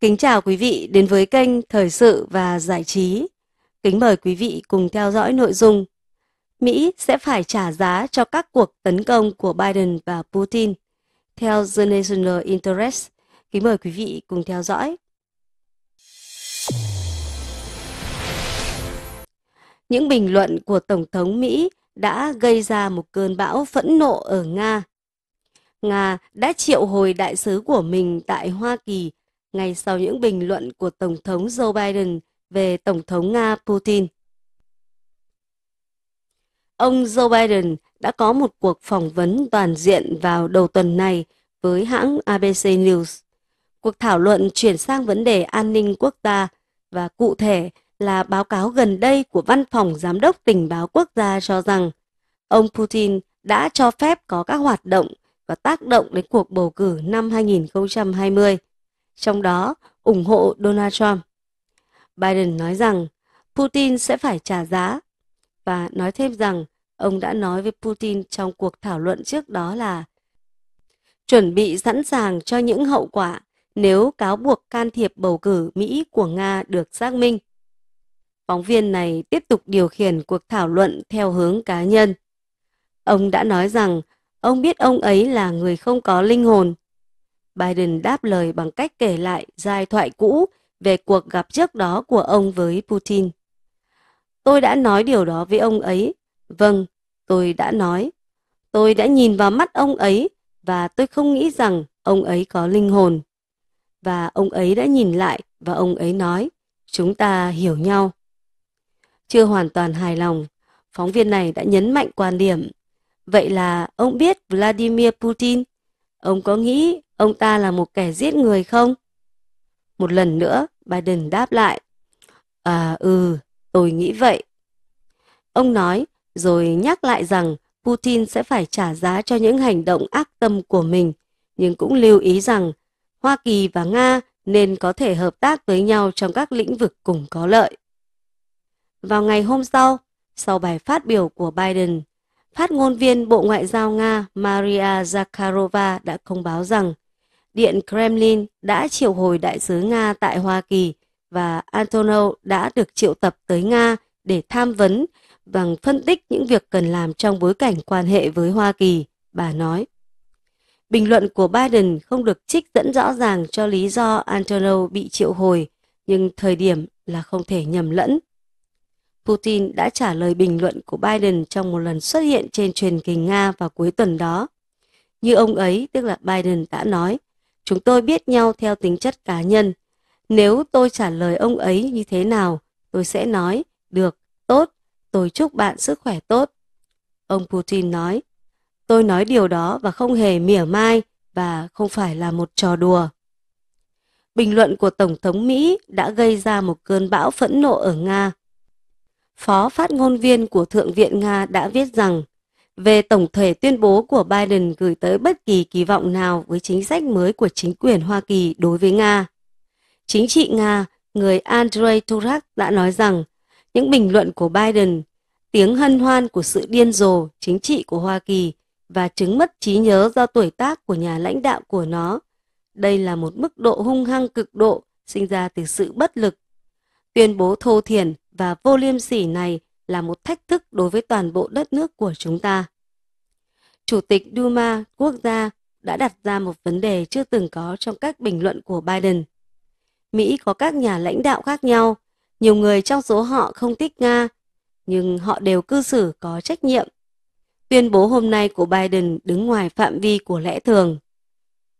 Kính chào quý vị đến với kênh Thời sự và Giải trí. Kính mời quý vị cùng theo dõi nội dung Mỹ sẽ phải trả giá cho các cuộc tấn công của Biden và Putin. Theo The National Interest, kính mời quý vị cùng theo dõi. Những bình luận của Tổng thống Mỹ đã gây ra một cơn bão phẫn nộ ở Nga. Nga đã triệu hồi đại sứ của mình tại Hoa Kỳ ngay sau những bình luận của Tổng thống Joe Biden về Tổng thống Nga Putin. Ông Joe Biden đã có một cuộc phỏng vấn toàn diện vào đầu tuần này với hãng ABC News. Cuộc thảo luận chuyển sang vấn đề an ninh quốc gia và cụ thể là báo cáo gần đây của Văn phòng Giám đốc Tình báo Quốc gia cho rằng ông Putin đã cho phép có các hoạt động và tác động đến cuộc bầu cử năm 2020 trong đó ủng hộ Donald Trump. Biden nói rằng Putin sẽ phải trả giá và nói thêm rằng ông đã nói với Putin trong cuộc thảo luận trước đó là chuẩn bị sẵn sàng cho những hậu quả nếu cáo buộc can thiệp bầu cử Mỹ của Nga được xác minh. Phóng viên này tiếp tục điều khiển cuộc thảo luận theo hướng cá nhân. Ông đã nói rằng ông biết ông ấy là người không có linh hồn Biden đáp lời bằng cách kể lại giai thoại cũ về cuộc gặp trước đó của ông với Putin. Tôi đã nói điều đó với ông ấy. Vâng, tôi đã nói. Tôi đã nhìn vào mắt ông ấy và tôi không nghĩ rằng ông ấy có linh hồn. Và ông ấy đã nhìn lại và ông ấy nói, chúng ta hiểu nhau. Chưa hoàn toàn hài lòng, phóng viên này đã nhấn mạnh quan điểm. Vậy là ông biết Vladimir Putin. Ông có nghĩ ông ta là một kẻ giết người không? Một lần nữa, Biden đáp lại. À ừ, tôi nghĩ vậy. Ông nói, rồi nhắc lại rằng Putin sẽ phải trả giá cho những hành động ác tâm của mình, nhưng cũng lưu ý rằng Hoa Kỳ và Nga nên có thể hợp tác với nhau trong các lĩnh vực cùng có lợi. Vào ngày hôm sau, sau bài phát biểu của Biden, phát ngôn viên Bộ Ngoại giao Nga Maria Zakharova đã thông báo rằng Điện Kremlin đã triệu hồi đại sứ Nga tại Hoa Kỳ và Antonov đã được triệu tập tới Nga để tham vấn bằng phân tích những việc cần làm trong bối cảnh quan hệ với Hoa Kỳ, bà nói. Bình luận của Biden không được trích dẫn rõ ràng cho lý do Antonov bị triệu hồi, nhưng thời điểm là không thể nhầm lẫn. Putin đã trả lời bình luận của Biden trong một lần xuất hiện trên truyền hình Nga vào cuối tuần đó. Như ông ấy, tức là Biden đã nói, Chúng tôi biết nhau theo tính chất cá nhân. Nếu tôi trả lời ông ấy như thế nào, tôi sẽ nói, được, tốt, tôi chúc bạn sức khỏe tốt. Ông Putin nói, tôi nói điều đó và không hề mỉa mai và không phải là một trò đùa. Bình luận của Tổng thống Mỹ đã gây ra một cơn bão phẫn nộ ở Nga. Phó phát ngôn viên của Thượng viện Nga đã viết rằng về tổng thể tuyên bố của Biden gửi tới bất kỳ kỳ vọng nào với chính sách mới của chính quyền Hoa Kỳ đối với Nga. Chính trị Nga, người Andrei Turak đã nói rằng những bình luận của Biden, tiếng hân hoan của sự điên rồ chính trị của Hoa Kỳ và chứng mất trí nhớ do tuổi tác của nhà lãnh đạo của nó. Đây là một mức độ hung hăng cực độ sinh ra từ sự bất lực. Tuyên bố thô thiển và vô liêm sỉ này là một thách thức đối với toàn bộ đất nước của chúng ta. Chủ tịch Duma quốc gia đã đặt ra một vấn đề chưa từng có trong các bình luận của Biden. Mỹ có các nhà lãnh đạo khác nhau, nhiều người trong số họ không thích Nga, nhưng họ đều cư xử có trách nhiệm. Tuyên bố hôm nay của Biden đứng ngoài phạm vi của lẽ thường.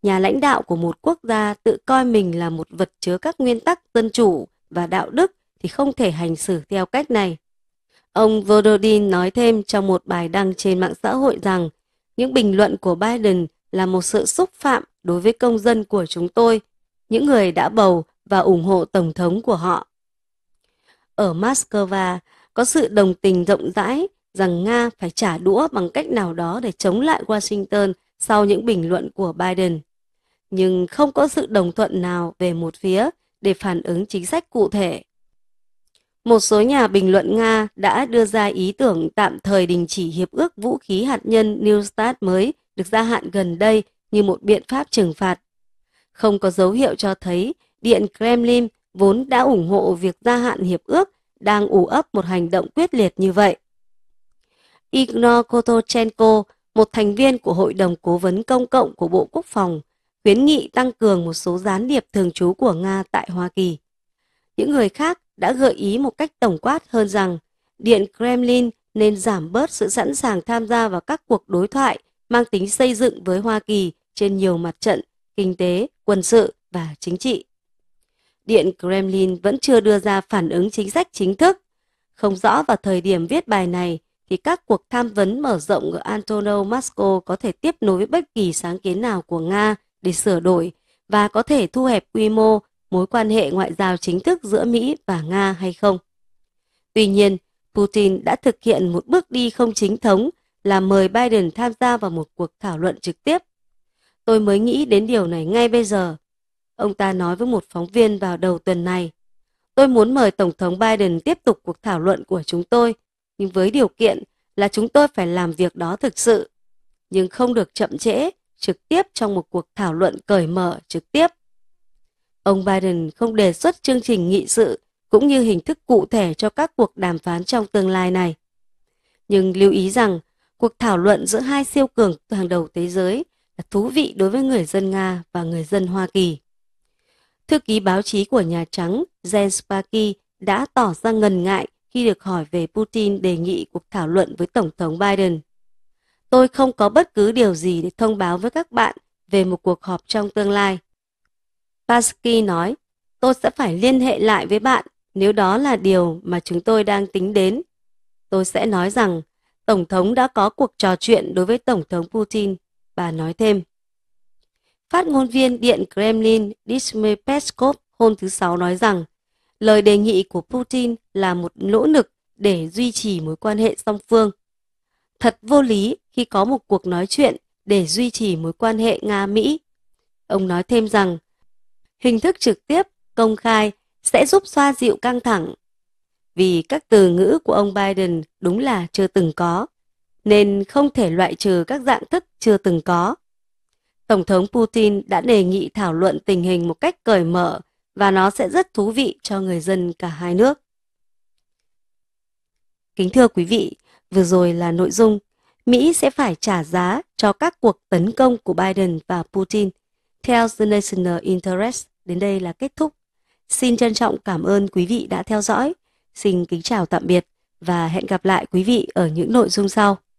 Nhà lãnh đạo của một quốc gia tự coi mình là một vật chứa các nguyên tắc dân chủ và đạo đức thì không thể hành xử theo cách này. Ông Volodin nói thêm trong một bài đăng trên mạng xã hội rằng những bình luận của Biden là một sự xúc phạm đối với công dân của chúng tôi, những người đã bầu và ủng hộ Tổng thống của họ. Ở Moscow có sự đồng tình rộng rãi rằng Nga phải trả đũa bằng cách nào đó để chống lại Washington sau những bình luận của Biden. Nhưng không có sự đồng thuận nào về một phía để phản ứng chính sách cụ thể một số nhà bình luận Nga đã đưa ra ý tưởng tạm thời đình chỉ hiệp ước vũ khí hạt nhân New START mới được gia hạn gần đây như một biện pháp trừng phạt. Không có dấu hiệu cho thấy Điện Kremlin vốn đã ủng hộ việc gia hạn hiệp ước đang ủ ấp một hành động quyết liệt như vậy. Ignor Kotochenko, một thành viên của Hội đồng Cố vấn Công cộng của Bộ Quốc phòng, khuyến nghị tăng cường một số gián điệp thường trú của Nga tại Hoa Kỳ. Những người khác đã gợi ý một cách tổng quát hơn rằng Điện Kremlin nên giảm bớt sự sẵn sàng tham gia vào các cuộc đối thoại mang tính xây dựng với Hoa Kỳ trên nhiều mặt trận, kinh tế, quân sự và chính trị. Điện Kremlin vẫn chưa đưa ra phản ứng chính sách chính thức. Không rõ vào thời điểm viết bài này thì các cuộc tham vấn mở rộng ở Antonov Masco có thể tiếp nối bất kỳ sáng kiến nào của Nga để sửa đổi và có thể thu hẹp quy mô mối quan hệ ngoại giao chính thức giữa Mỹ và Nga hay không. Tuy nhiên, Putin đã thực hiện một bước đi không chính thống là mời Biden tham gia vào một cuộc thảo luận trực tiếp. Tôi mới nghĩ đến điều này ngay bây giờ. Ông ta nói với một phóng viên vào đầu tuần này. Tôi muốn mời Tổng thống Biden tiếp tục cuộc thảo luận của chúng tôi, nhưng với điều kiện là chúng tôi phải làm việc đó thực sự, nhưng không được chậm trễ trực tiếp trong một cuộc thảo luận cởi mở trực tiếp ông Biden không đề xuất chương trình nghị sự cũng như hình thức cụ thể cho các cuộc đàm phán trong tương lai này. Nhưng lưu ý rằng, cuộc thảo luận giữa hai siêu cường hàng đầu thế giới là thú vị đối với người dân Nga và người dân Hoa Kỳ. Thư ký báo chí của Nhà Trắng Jen Psaki đã tỏ ra ngần ngại khi được hỏi về Putin đề nghị cuộc thảo luận với Tổng thống Biden. Tôi không có bất cứ điều gì để thông báo với các bạn về một cuộc họp trong tương lai, Pasky nói, tôi sẽ phải liên hệ lại với bạn nếu đó là điều mà chúng tôi đang tính đến. Tôi sẽ nói rằng Tổng thống đã có cuộc trò chuyện đối với Tổng thống Putin, bà nói thêm. Phát ngôn viên Điện Kremlin Dmitry Peskov hôm thứ Sáu nói rằng lời đề nghị của Putin là một nỗ lực để duy trì mối quan hệ song phương. Thật vô lý khi có một cuộc nói chuyện để duy trì mối quan hệ Nga-Mỹ. Ông nói thêm rằng hình thức trực tiếp, công khai sẽ giúp xoa dịu căng thẳng. Vì các từ ngữ của ông Biden đúng là chưa từng có, nên không thể loại trừ các dạng thức chưa từng có. Tổng thống Putin đã đề nghị thảo luận tình hình một cách cởi mở và nó sẽ rất thú vị cho người dân cả hai nước. Kính thưa quý vị, vừa rồi là nội dung Mỹ sẽ phải trả giá cho các cuộc tấn công của Biden và Putin theo The National Interest đến đây là kết thúc. Xin trân trọng cảm ơn quý vị đã theo dõi. Xin kính chào tạm biệt và hẹn gặp lại quý vị ở những nội dung sau.